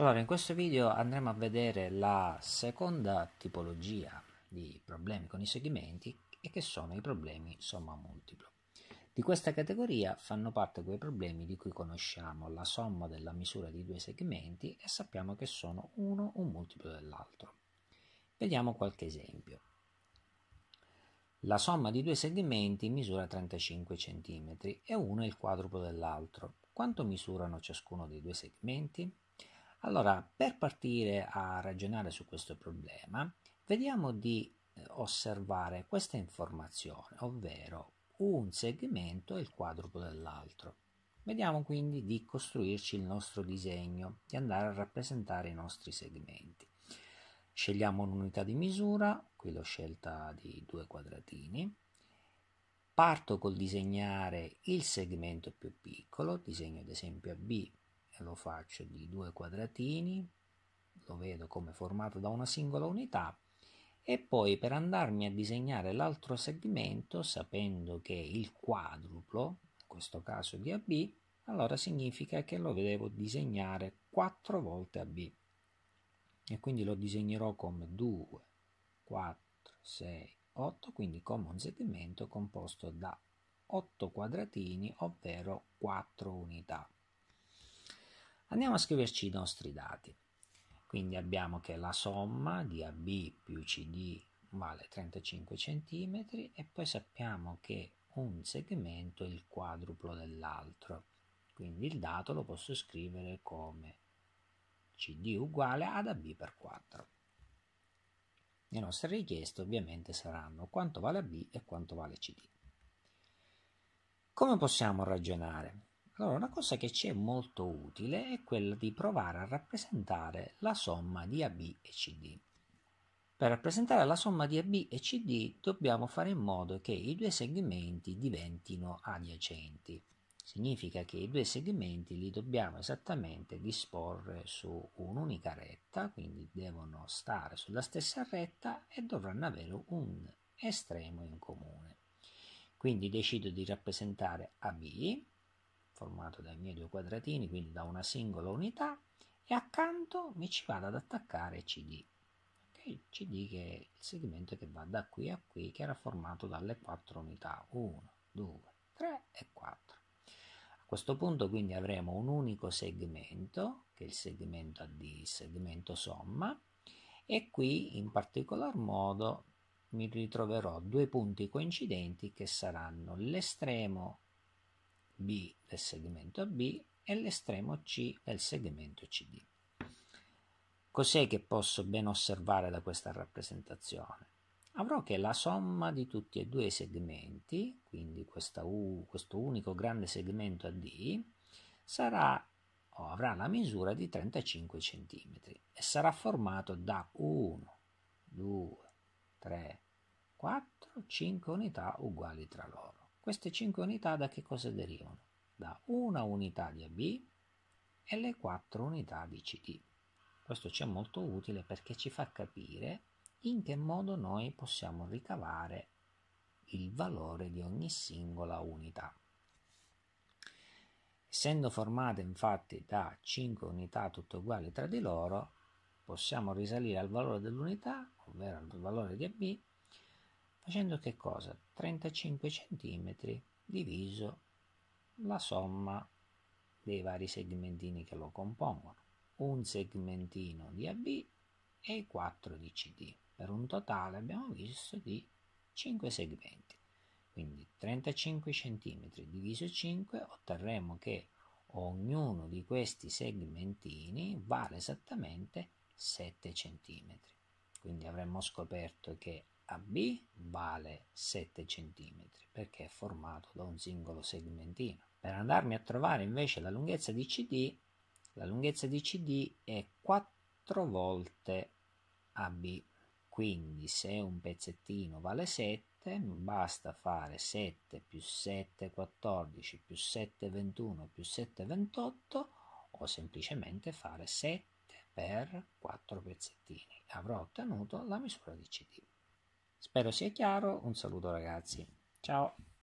Allora, in questo video andremo a vedere la seconda tipologia di problemi con i segmenti e che sono i problemi somma multiplo. Di questa categoria fanno parte quei problemi di cui conosciamo la somma della misura di due segmenti e sappiamo che sono uno un multiplo dell'altro. Vediamo qualche esempio. La somma di due segmenti misura 35 cm e uno è il quadruplo dell'altro. Quanto misurano ciascuno dei due segmenti? Allora, per partire a ragionare su questo problema, vediamo di eh, osservare questa informazione, ovvero un segmento è il quadruplo dell'altro. Vediamo quindi di costruirci il nostro disegno, di andare a rappresentare i nostri segmenti. Scegliamo un'unità di misura, qui l'ho scelta di due quadratini. Parto col disegnare il segmento più piccolo, disegno ad esempio a B lo faccio di due quadratini, lo vedo come formato da una singola unità e poi per andarmi a disegnare l'altro segmento, sapendo che è il quadruplo, in questo caso di AB, allora significa che lo devo disegnare quattro volte AB. E quindi lo disegnerò come 2, 4, 6, 8, quindi come un segmento composto da 8 quadratini, ovvero 4 unità. Andiamo a scriverci i nostri dati. Quindi abbiamo che la somma di AB più CD vale 35 cm e poi sappiamo che un segmento è il quadruplo dell'altro. Quindi il dato lo posso scrivere come CD uguale ad AB per 4. Le nostre richieste ovviamente saranno quanto vale AB e quanto vale CD. Come possiamo ragionare? Allora, una cosa che ci è molto utile è quella di provare a rappresentare la somma di AB e CD. Per rappresentare la somma di AB e CD dobbiamo fare in modo che i due segmenti diventino adiacenti. Significa che i due segmenti li dobbiamo esattamente disporre su un'unica retta, quindi devono stare sulla stessa retta e dovranno avere un estremo in comune. Quindi decido di rappresentare AB formato dai miei due quadratini, quindi da una singola unità, e accanto mi ci vado ad attaccare CD. Okay? CD che è il segmento che va da qui a qui, che era formato dalle quattro unità, 1, 2, 3 e 4. A questo punto quindi avremo un unico segmento, che è il segmento AD, segmento somma, e qui in particolar modo mi ritroverò due punti coincidenti che saranno l'estremo B del segmento AB e l'estremo C del segmento CD. Cos'è che posso ben osservare da questa rappresentazione? Avrò che la somma di tutti e due i segmenti, quindi U, questo unico grande segmento AD, sarà o avrà la misura di 35 cm e sarà formato da 1, 2, 3, 4, 5 unità uguali tra loro. Queste 5 unità da che cosa derivano? Da una unità di AB e le 4 unità di CD. Questo ci è molto utile perché ci fa capire in che modo noi possiamo ricavare il valore di ogni singola unità. Essendo formate infatti da 5 unità tutte uguali tra di loro, possiamo risalire al valore dell'unità, ovvero al valore di AB, facendo che cosa? 35 cm diviso la somma dei vari segmentini che lo compongono, un segmentino di AB e 4 di CD, per un totale abbiamo visto di 5 segmenti. Quindi 35 cm diviso 5 otterremo che ognuno di questi segmentini vale esattamente 7 cm. Quindi avremmo scoperto che AB vale 7 cm perché è formato da un singolo segmentino. Per andarmi a trovare invece la lunghezza di CD, la lunghezza di CD è 4 volte AB. Quindi se un pezzettino vale 7, basta fare 7 più 7 14 più 7 21 più 7 28 o semplicemente fare 7 per 4 pezzettini. Avrò ottenuto la misura di CD. Spero sia chiaro, un saluto ragazzi, ciao!